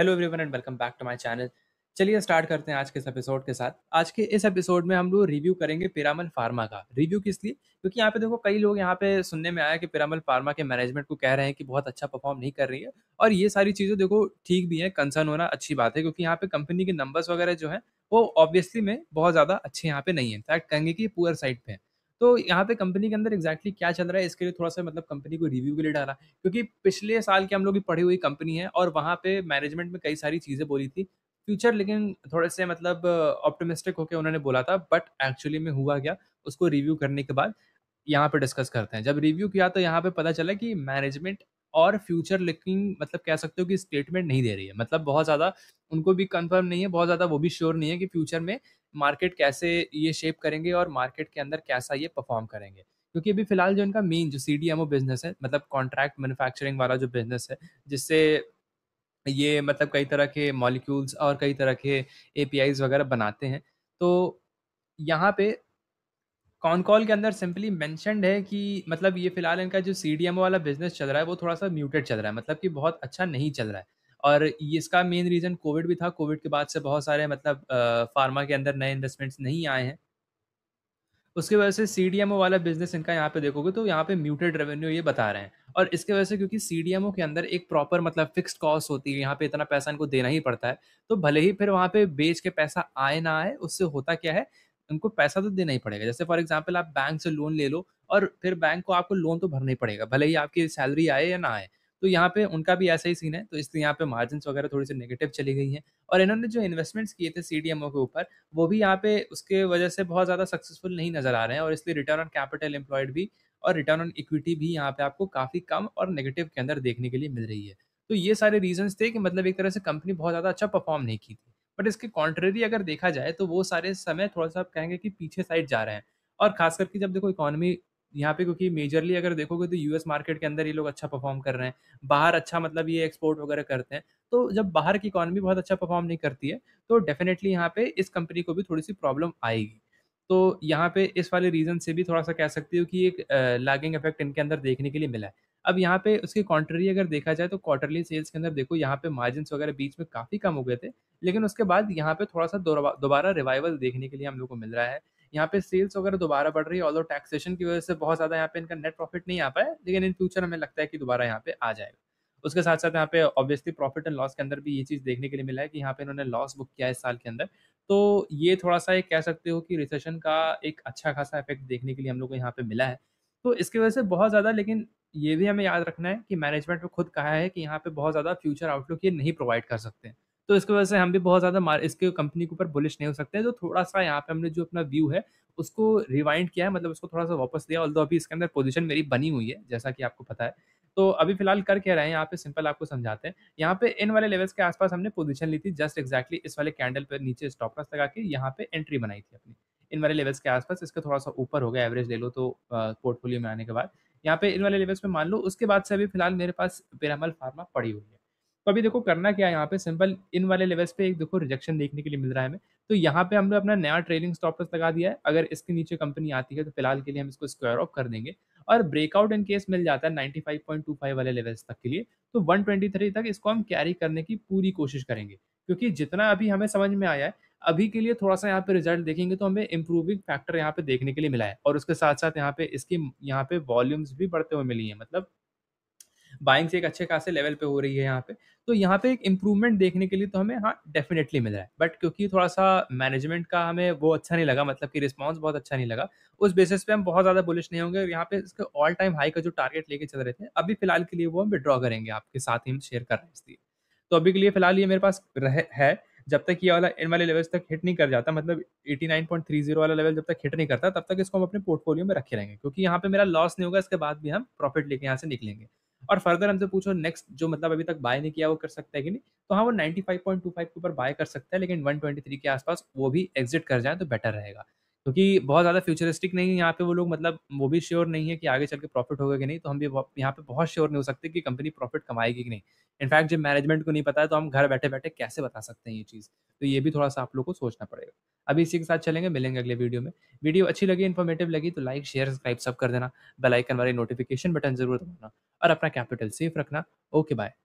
hello everyone and welcome back to my channel चलिए start करते हैं आज के इस एपिसोड के साथ आज के इस एपिसोड में हम लोग रिव्यू करेंगे पिरामल फार्मा का रिव्यू किस लिए क्योंकि यहाँ पे देखो कई लोग यहाँ पे सुनने में आया कि पिरामल फार्मा के मैनेजमेंट को कह रहे हैं कि बहुत अच्छा परफॉर्म नहीं कर रही है और ये सारी चीज़ें देखो ठीक भी है कंसर्न होना अच्छी बात है क्योंकि यहाँ पे कंपनी के नंबर्स वगैरह जो है वो ऑब्वियसली में बहुत ज़्यादा अच्छे यहाँ पे नहीं है इनफैक्ट कहेंगे कि पुअर साइड पे है तो यहाँ पे कंपनी के अंदर एग्जैक्टली क्या चल रहा है इसके लिए थोड़ा सा मतलब कंपनी को रिव्यू के लिए डाला क्योंकि पिछले साल की हम लोग की पढ़ी हुई कंपनी है और वहाँ पे मैनेजमेंट में कई सारी चीज़ें बोली थी फ्यूचर लेकिन थोड़े से मतलब ऑप्टोमिस्टिक uh, होकर उन्होंने बोला था बट एक्चुअली में हुआ क्या उसको रिव्यू करने के बाद यहाँ पे डिस्कस करते हैं जब रिव्यू किया तो यहाँ पे पता चला कि मैनेजमेंट और फ्यूचर लुकिंग मतलब कह सकते हो कि स्टेटमेंट नहीं दे रही है मतलब बहुत ज़्यादा उनको भी कंफर्म नहीं है बहुत ज़्यादा वो भी श्योर नहीं है कि फ्यूचर में मार्केट कैसे ये शेप करेंगे और मार्केट के अंदर कैसा ये परफॉर्म करेंगे क्योंकि अभी फिलहाल जो इनका मेन जो सी बिजनेस है मतलब कॉन्ट्रैक्ट मैन्युफैक्चरिंग वाला जो बिजनेस है जिससे ये मतलब कई तरह के मॉलिक्यूल्स और कई तरह के ए वगैरह बनाते हैं तो यहाँ पे कॉन कॉल के अंदर सिंपली मैंशनड है कि मतलब ये फिलहाल इनका जो सी वाला बिजनेस चल रहा है वो थोड़ा सा म्यूटेड चल रहा है मतलब कि बहुत अच्छा नहीं चल रहा है और इसका मेन रीज़न कोविड भी था कोविड के बाद से बहुत सारे मतलब फार्मा के अंदर नए इन्वेस्टमेंट्स नहीं आए हैं उसके वजह से सी वाला बिजनेस इनका यहाँ पे देखोगे तो यहाँ पे म्यूटेड रेवेन्यू ये बता रहे हैं और इसके वजह से क्योंकि सी के अंदर एक प्रॉपर मतलब फिक्स्ड कॉस्ट होती है यहाँ पे इतना पैसा इनको देना ही पड़ता है तो भले ही फिर वहाँ पे बेच के पैसा आए ना आए उससे होता क्या है उनको पैसा तो देना ही पड़ेगा जैसे फॉर एग्जाम्पल आप बैंक से लोन ले लो और फिर बैंक को आपको लोन तो भरना ही पड़ेगा भले ही आपकी सैलरी आए या ना आए तो यहाँ पे उनका भी ऐसा ही सीन है तो इसलिए यहाँ पे मार्जिन वगैरह थोड़ी सी नेगेटिव चली गई हैं और इन्होंने जो इन्वेस्टमेंट्स किए थे सी के ऊपर वो भी यहाँ पे उसके वजह से बहुत ज़्यादा सक्सेसफुल नहीं नजर आ रहे हैं और इसलिए रिटर्न ऑन कैपिटल एम्प्लॉयड भी और रिटर्न ऑन इक्विटी भी यहाँ पे आपको काफ़ी कम और नेगेटिव के अंदर देखने के लिए मिल रही है तो ये सारे रीजंस थे कि मतलब एक तरह से कंपनी बहुत ज़्यादा अच्छा परफॉर्म नहीं की थी बट इसके कॉन्ट्रेरी अगर देखा जाए तो वो सारे समय थोड़ा सा आप कहेंगे कि पीछे साइड जा रहे हैं और खास करके जब देखो इकोनॉमी यहाँ पे क्योंकि मेजरली अगर देखोगे तो यूएस मार्केट के अंदर ये लोग अच्छा परफॉर्म कर रहे हैं बाहर अच्छा मतलब ये एक्सपोर्ट वगैरह करते हैं तो जब बाहर की इकॉनमी बहुत अच्छा परफॉर्म नहीं करती है तो डेफिनेटली यहाँ पे इस कंपनी को भी थोड़ी सी प्रॉब्लम आएगी तो यहाँ पे इस वाले रीज़न से भी थोड़ा सा कह सकती हो कि एक लैगिंग इफेक्ट इनके अंदर देखने के लिए मिला है अब यहाँ पे उसके कॉन्ट्री अगर देखा जाए तो क्वार्टरली सेल्स के अंदर देखो यहाँ पे मार्जिन वगैरह बीच में काफ़ी कम हो गए थे लेकिन उसके बाद यहाँ पे थोड़ा सा दोबारा रिवाइवल देखने के लिए हम लोग को मिल रहा है यहाँ पे सेल्स वगैरह दोबारा बढ़ रही है ऑल टैक्सेशन की वजह से बहुत ज़्यादा यहाँ पे इनका नेट प्रॉफिट नहीं आ पाया लेकिन इन फ्यूचर हमें लगता है कि दोबारा यहाँ पे आ जाएगा उसके साथ साथ यहाँ पे ऑब्वियसली प्रॉफिट एंड लॉस के अंदर भी ये चीज़ देखने के लिए मिला है कि यहाँ पे इन्होंने लॉस बुक किया है इस साल के अंदर तो ये थोड़ा सा एक कह सकते हो कि रिसेशन का एक अच्छा खासा इफेक्ट देखने के लिए हम लोग को यहाँ पे मिला है तो इसकी वजह से बहुत ज़्यादा लेकिन ये भी हमें याद रखना है कि मैनेजमेंट ने खुद कहा है कि यहाँ पे बहुत ज़्यादा फ्यूचर आउटलुक ये नहीं प्रोवाइड कर सकते हैं तो इसकी वजह से हम भी बहुत ज़्यादा इसके कंपनी के ऊपर बुलिश नहीं हो सकते हैं तो थोड़ा सा यहाँ पे हमने जो अपना व्यू है उसको रिवाइंड किया है मतलब उसको थोड़ा सा वापस दिया ऑल्दो अभी इसके अंदर पोजिशन मेरी बनी हुई है जैसा कि आपको पता है तो अभी फिलहाल कर क्या रहे हैं यहाँ पे सिंपल आपको समझाते हैं यहाँ पे इन वाले लेवल्स के आसपास हमने पोजीशन ली थी जस्ट एक्जैक्टली इस वाले कैंडल पर नीचे स्टॉप लगा के यहाँ पे एंट्री बनाई थी अपनी इन वाले लेवल्स के आसपास इसका थोड़ा सा ऊपर हो गया एवरेज ले लो तो पोर्टफोलियो में आने के बाद यहाँ पे इन वाले लेवल्स पे मान लो उसके बाद से अभी फिलहाल मेरे पास पेरामल फार्मा पड़ी हुई है तो अभी देखो करना क्या है यहाँ पे सिंपल इन वाले लेवल्स पे एक देखो रिजेक्शन देखने के लिए मिल रहा है हमें तो यहाँ पे हमने अपना नया ट्रेलिंग स्टॉप लगा दिया है अगर इसके नीचे कंपनी आती है तो फिलहाल के लिए हम इसको स्क्वायर ऑफ कर देंगे और ब्रेकआउट इन केस मिल जाता है 95.25 वाले लेवल्स तक के लिए तो वन तक इसको हम कैरी करने की पूरी कोशिश करेंगे क्योंकि जितना अभी हमें समझ में आया है अभी के लिए थोड़ा सा यहाँ पे रिजल्ट देखेंगे तो हमें इम्प्रूविंग फैक्टर यहाँ पे देखने के लिए मिला है और उसके साथ साथ यहाँ पे इसकी यहाँ पे वॉल्यूम्स भी बढ़ते हुए मिली है मतलब बाइंग से एक अच्छे खासे लेवल पे हो रही है यहाँ पे तो यहाँ पे एक इम्प्रूवमेंट देखने के लिए तो हमें हाँ डेफिनेटली मिल रहा है बट क्योंकि थोड़ा सा मैनेजमेंट का हमें वो अच्छा नहीं लगा मतलब कि रिस्पॉन्स बहुत अच्छा नहीं लगा उस बेसिस पे हम बहुत ज़्यादा बुलिश नहीं होंगे यहाँ पे इसके ऑल टाइम हाई का जो टारगेट लेके चल रहे थे अभी फिलहाल के लिए वो हम विड्रॉ करेंगे आपके साथ ही हम शेयर कर रहे हैं इसलिए तो अभी के लिए फिलहाल ये मेरे पास है जब तक ये वाला इन वाले लेवल तक हिट नहीं कर जाता मतलब 89.30 वाला लेवल जब तक हिट नहीं करता तब तक इसको हम अपने पोर्टफोलियो में रखे रहेंगे क्योंकि यहाँ पे मेरा लॉस नहीं होगा इसके बाद भी हम प्रॉफिट लेके यहाँ से निकलेंगे और फर्दर हमसे पूछो नेक्स्ट जो मतलब अभी तक बाय नहीं किया वो कर सकता है कि नहीं तो हाँ वो 95.25 के ऊपर बाय कर सकता है लेकिन 123 के आसपास वो भी एग्जिट कर जाए तो बेटर रहेगा क्योंकि बहुत ज़्यादा फ्यूचरिस्टिक नहीं है यहाँ पे वो लोग मतलब वो भी श्योर नहीं है कि आगे चल के प्रॉफिट होगा कि नहीं तो हम भी यहाँ पे बहुत श्योर नहीं हो सकते कि कंपनी प्रॉफिट कमाएगी कि नहीं इनफैक्ट जब मैनेजमेंट को नहीं पता है तो हम घर बैठे बैठे कैसे बता सकते हैं ये चीज़ तो ये भी थोड़ा सा आप लोग को सोचना पड़ेगा अभी इसी के साथ चलेंगे मिलेंगे अगले वीडियो में वीडियो अच्छी लगी इन्फॉर्मेटिव लगी तो लाइक शेयर सब्सक्राइब सब कर देना बेलाइकन वाले नोटिफिकेशन बटन जरूर दबाना और अपना कैपिटल सेफ रखना ओके बाय